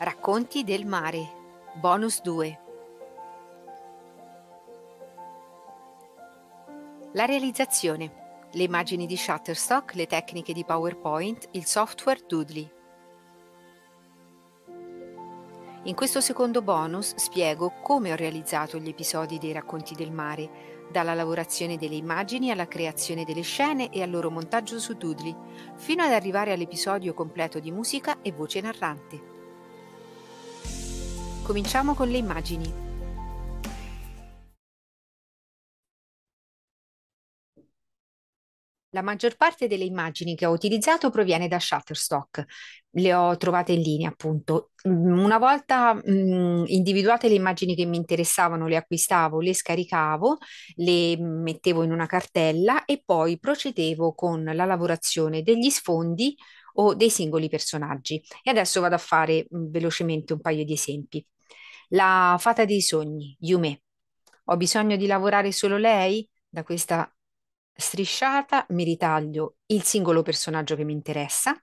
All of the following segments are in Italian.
Racconti del mare. Bonus 2. La realizzazione. Le immagini di Shutterstock, le tecniche di PowerPoint, il software Doodly. In questo secondo bonus spiego come ho realizzato gli episodi dei racconti del mare, dalla lavorazione delle immagini alla creazione delle scene e al loro montaggio su Doodly, fino ad arrivare all'episodio completo di musica e voce narrante. Cominciamo con le immagini. La maggior parte delle immagini che ho utilizzato proviene da Shutterstock, le ho trovate in linea appunto. Mm, una volta mh, mm, individuate le immagini che mi interessavano, le acquistavo, le scaricavo, le mettevo in una cartella e poi procedevo con la lavorazione degli sfondi o dei singoli personaggi. E adesso vado a fare mh, mm, velocemente un paio di esempi. La fata dei sogni, Yume. Ho bisogno di lavorare solo lei? Da questa strisciata mi ritaglio il singolo personaggio che mi interessa.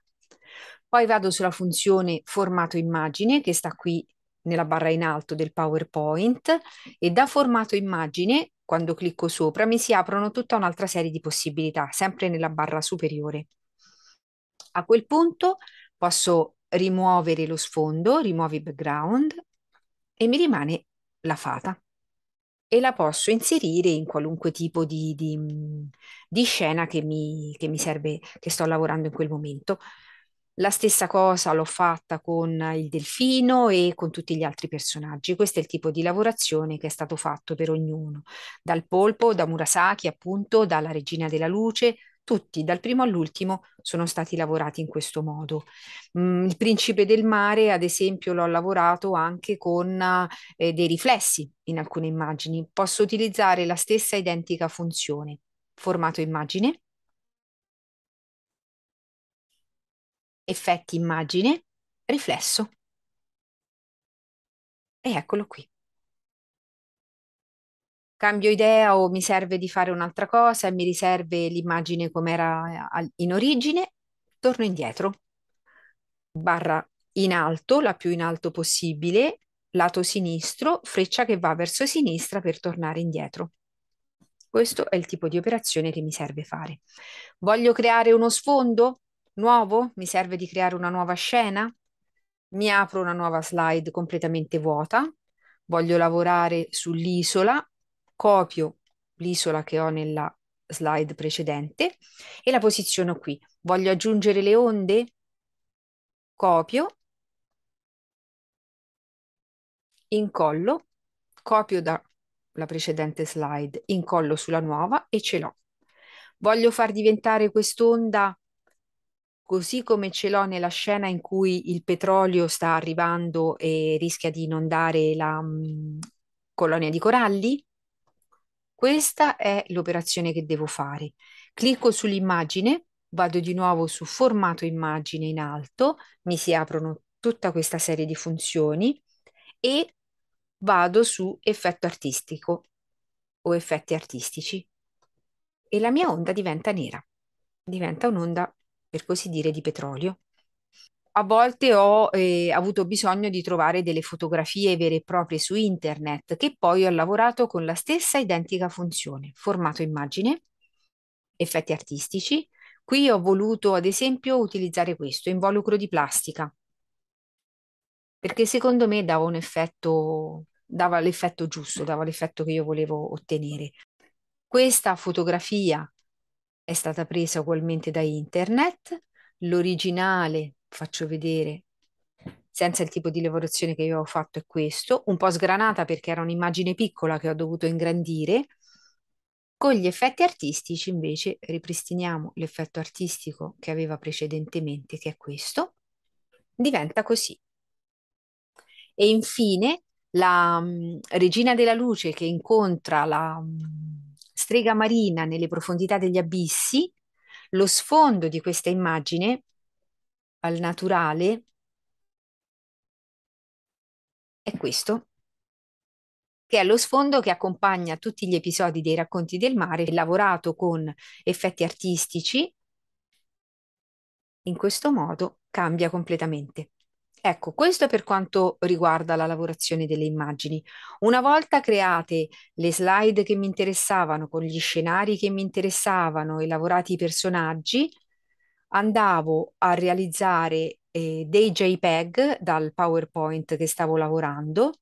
Poi vado sulla funzione formato immagine che sta qui nella barra in alto del PowerPoint e da formato immagine, quando clicco sopra, mi si aprono tutta un'altra serie di possibilità, sempre nella barra superiore. A quel punto posso rimuovere lo sfondo, rimuovi background, e mi rimane la fata e la posso inserire in qualunque tipo di, di, di scena che mi, che mi serve, che sto lavorando in quel momento. La stessa cosa l'ho fatta con il delfino e con tutti gli altri personaggi. Questo è il tipo di lavorazione che è stato fatto per ognuno, dal polpo, da Murasaki, appunto, dalla regina della luce, tutti, dal primo all'ultimo, sono stati lavorati in questo modo. Mm, il Principe del Mare, ad esempio, l'ho lavorato anche con eh, dei riflessi in alcune immagini. Posso utilizzare la stessa identica funzione, formato immagine, effetti immagine, riflesso. E eccolo qui cambio idea o mi serve di fare un'altra cosa e mi riserve l'immagine come era eh, in origine, torno indietro, barra in alto, la più in alto possibile, lato sinistro, freccia che va verso sinistra per tornare indietro. Questo è il tipo di operazione che mi serve fare. Voglio creare uno sfondo nuovo? Mi serve di creare una nuova scena? Mi apro una nuova slide completamente vuota. Voglio lavorare sull'isola, copio l'isola che ho nella slide precedente e la posiziono qui. Voglio aggiungere le onde? Copio, incollo, copio dalla precedente slide, incollo sulla nuova e ce l'ho. Voglio far diventare quest'onda così come ce l'ho nella scena in cui il petrolio sta arrivando e rischia di inondare la mh, mm, colonia di coralli? Questa è l'operazione che devo fare. Clicco sull'immagine, vado di nuovo su formato immagine in alto, mi si aprono tutta questa serie di funzioni e vado su effetto artistico o effetti artistici e la mia onda diventa nera, diventa un'onda per così dire di petrolio a volte ho eh, avuto bisogno di trovare delle fotografie vere e proprie su internet che poi ho lavorato con la stessa identica funzione, formato immagine, effetti artistici. Qui ho voluto, ad esempio, utilizzare questo, involucro di plastica, perché secondo me dava un effetto, dava l'effetto giusto, dava l'effetto che io volevo ottenere. Questa fotografia è stata presa ugualmente da internet, l'originale faccio vedere senza il tipo di lavorazione che io ho fatto è questo, un po' sgranata perché era un'immagine piccola che ho dovuto ingrandire. Con gli effetti artistici invece ripristiniamo l'effetto artistico che aveva precedentemente, che è questo. Diventa così. E infine la mh, mm, regina della luce che incontra la mh, mm, strega marina nelle profondità degli abissi, lo sfondo di questa immagine al naturale è questo, che è lo sfondo che accompagna tutti gli episodi dei racconti del mare, lavorato con effetti artistici, in questo modo cambia completamente. Ecco, questo per quanto riguarda la lavorazione delle immagini. Una volta create le slide che mi interessavano, con gli scenari che mi interessavano e lavorati i personaggi, andavo a realizzare eh, dei JPEG dal PowerPoint che stavo lavorando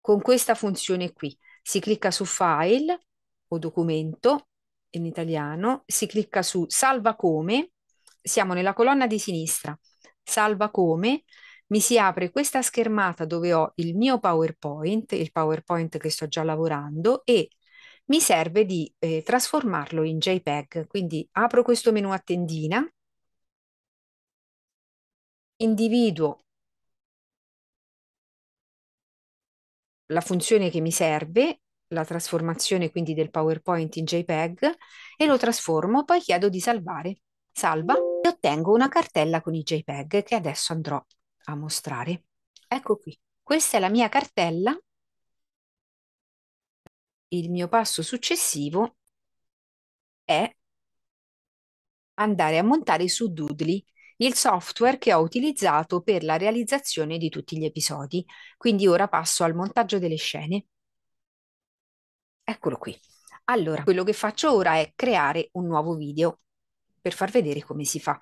con questa funzione qui. Si clicca su File o Documento in italiano, si clicca su Salva come, siamo nella colonna di sinistra, Salva come, mi si apre questa schermata dove ho il mio PowerPoint, il PowerPoint che sto già lavorando e mi serve di eh, trasformarlo in JPEG. Quindi apro questo menu a tendina, individuo la funzione che mi serve, la trasformazione quindi del PowerPoint in JPEG e lo trasformo, poi chiedo di salvare. Salva e ottengo una cartella con i JPEG che adesso andrò a mostrare. Ecco qui, questa è la mia cartella il mio passo successivo è andare a montare su Doodly, il software che ho utilizzato per la realizzazione di tutti gli episodi. Quindi ora passo al montaggio delle scene. Eccolo qui. Allora, quello che faccio ora è creare un nuovo video per far vedere come si fa.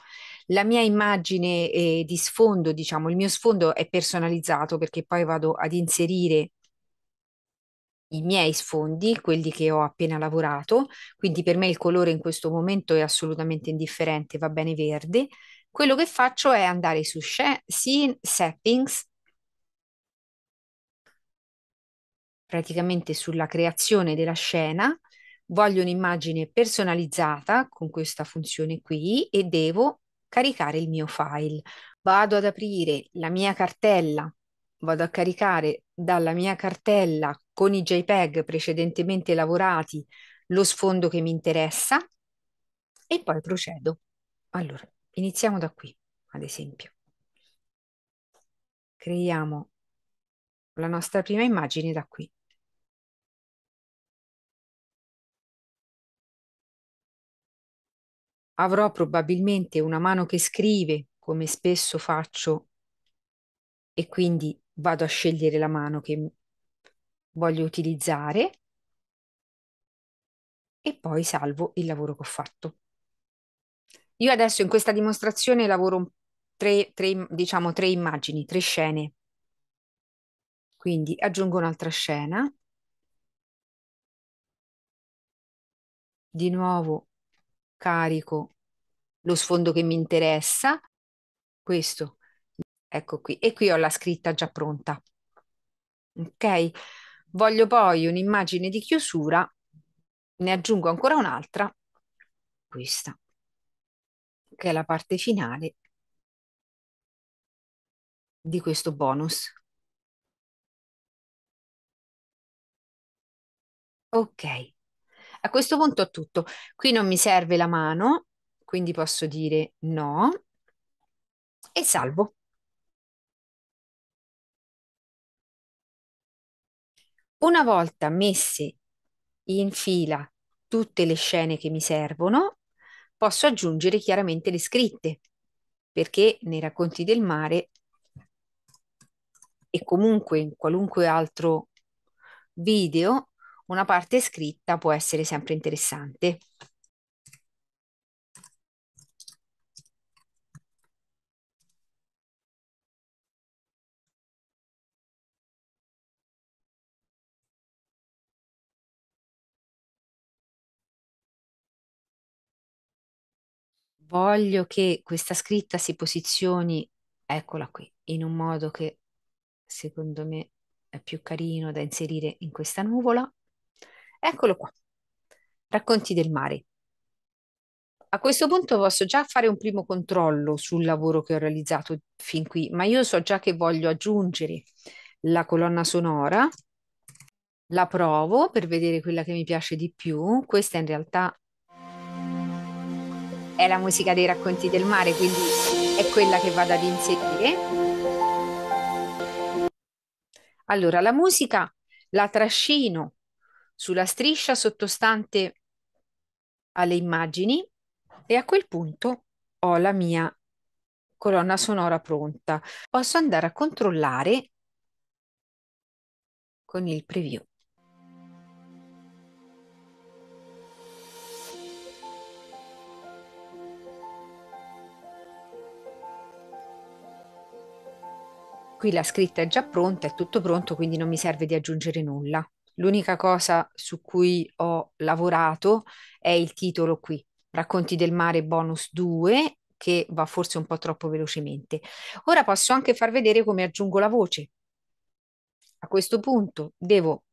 La mia immagine eh, di sfondo, diciamo, il mio sfondo è personalizzato perché poi vado ad inserire i miei sfondi, quelli che ho appena lavorato, quindi per me il colore in questo momento è assolutamente indifferente, va bene verde. Quello che faccio è andare su Scene Settings, praticamente sulla creazione della scena, voglio un'immagine personalizzata con questa funzione qui e devo caricare il mio file. Vado ad aprire la mia cartella, vado a caricare dalla mia cartella con i JPEG precedentemente lavorati lo sfondo che mi interessa e poi procedo. Allora, iniziamo da qui, ad esempio. Creiamo la nostra prima immagine da qui. Avrò probabilmente una mano che scrive, come spesso faccio, e quindi vado a scegliere la mano che voglio utilizzare e poi salvo il lavoro che ho fatto. Io adesso in questa dimostrazione lavoro tre, tre, diciamo, tre immagini, tre scene. Quindi aggiungo un'altra scena. Di nuovo carico lo sfondo che mi interessa. Questo, ecco qui. E qui ho la scritta già pronta. Ok? Voglio poi un'immagine di chiusura, ne aggiungo ancora un'altra, questa, che è la parte finale di questo bonus. Ok, a questo punto è tutto. Qui non mi serve la mano, quindi posso dire no e salvo. Una volta messe in fila tutte le scene che mi servono, posso aggiungere chiaramente le scritte, perché nei racconti del mare e comunque in qualunque altro video una parte scritta può essere sempre interessante. voglio che questa scritta si posizioni, eccola qui, in un modo che secondo me è più carino da inserire in questa nuvola. Eccolo qua. Racconti del mare. A questo punto posso già fare un primo controllo sul lavoro che ho realizzato fin qui, ma io so già che voglio aggiungere la colonna sonora, la provo per vedere quella che mi piace di più. Questa in realtà è la musica dei racconti del mare, quindi è quella che vado ad inserire. Allora, la musica la trascino sulla striscia sottostante alle immagini e a quel punto ho la mia colonna sonora pronta. Posso andare a controllare con il preview. Qui la scritta è già pronta, è tutto pronto, quindi non mi serve di aggiungere nulla. L'unica cosa su cui ho lavorato è il titolo qui, Racconti del mare bonus 2, che va forse un po' troppo velocemente. Ora posso anche far vedere come aggiungo la voce. A questo punto devo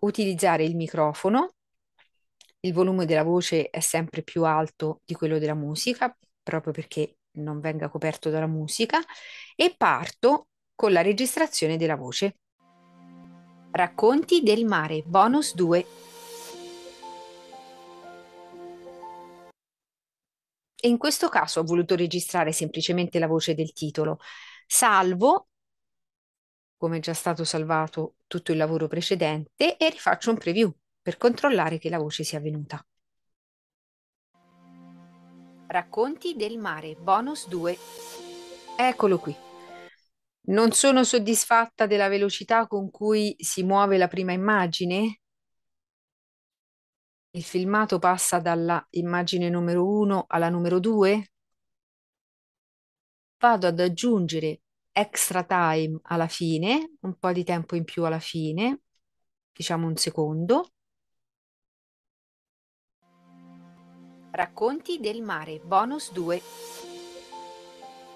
utilizzare il microfono, il volume della voce è sempre più alto di quello della musica, proprio perché non venga coperto dalla musica, e parto con la registrazione della voce. Racconti del mare, bonus 2. E in questo caso ho voluto registrare semplicemente la voce del titolo, salvo, come è già stato salvato tutto il lavoro precedente, e rifaccio un preview per controllare che la voce sia venuta. Racconti del mare, bonus 2. Eccolo qui. Non sono soddisfatta della velocità con cui si muove la prima immagine? Il filmato passa dalla immagine numero 1 alla numero 2? Vado ad aggiungere extra time alla fine, un po' di tempo in più alla fine, diciamo un secondo. Racconti del mare, bonus 2.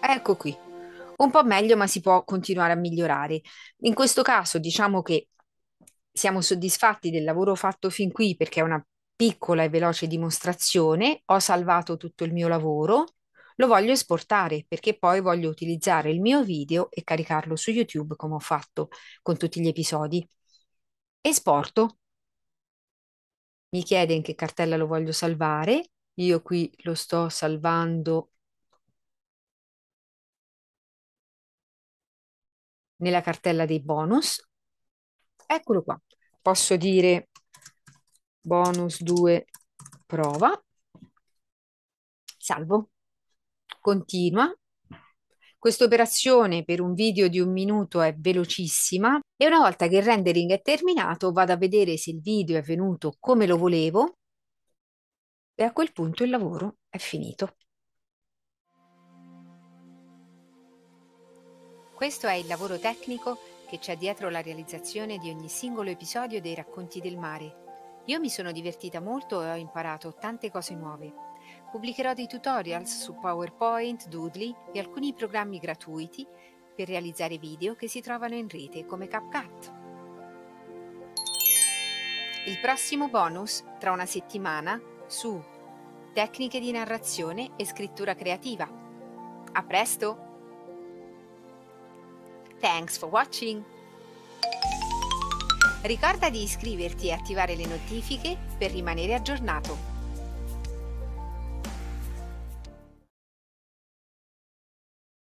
Ecco qui un po' meglio, ma si può continuare a migliorare. In questo caso diciamo che siamo soddisfatti del lavoro fatto fin qui perché è una piccola e veloce dimostrazione, ho salvato tutto il mio lavoro, lo voglio esportare perché poi voglio utilizzare il mio video e caricarlo su YouTube come ho fatto con tutti gli episodi. Esporto. Mi chiede in che cartella lo voglio salvare, io qui lo sto salvando nella cartella dei bonus. Eccolo qua. Posso dire bonus 2 prova. Salvo. Continua. Questa operazione per un video di un minuto è velocissima e una volta che il rendering è terminato vado a vedere se il video è venuto come lo volevo e a quel punto il lavoro è finito. Questo è il lavoro tecnico che c'è dietro la realizzazione di ogni singolo episodio dei racconti del mare. Io mi sono divertita molto e ho imparato tante cose nuove. Pubblicherò dei tutorials su PowerPoint, Doodly e alcuni programmi gratuiti per realizzare video che si trovano in rete come CapCut. Il prossimo bonus tra una settimana su Tecniche di narrazione e scrittura creativa. A presto! Thanks for watching! Ricorda di iscriverti e attivare le notifiche per rimanere aggiornato.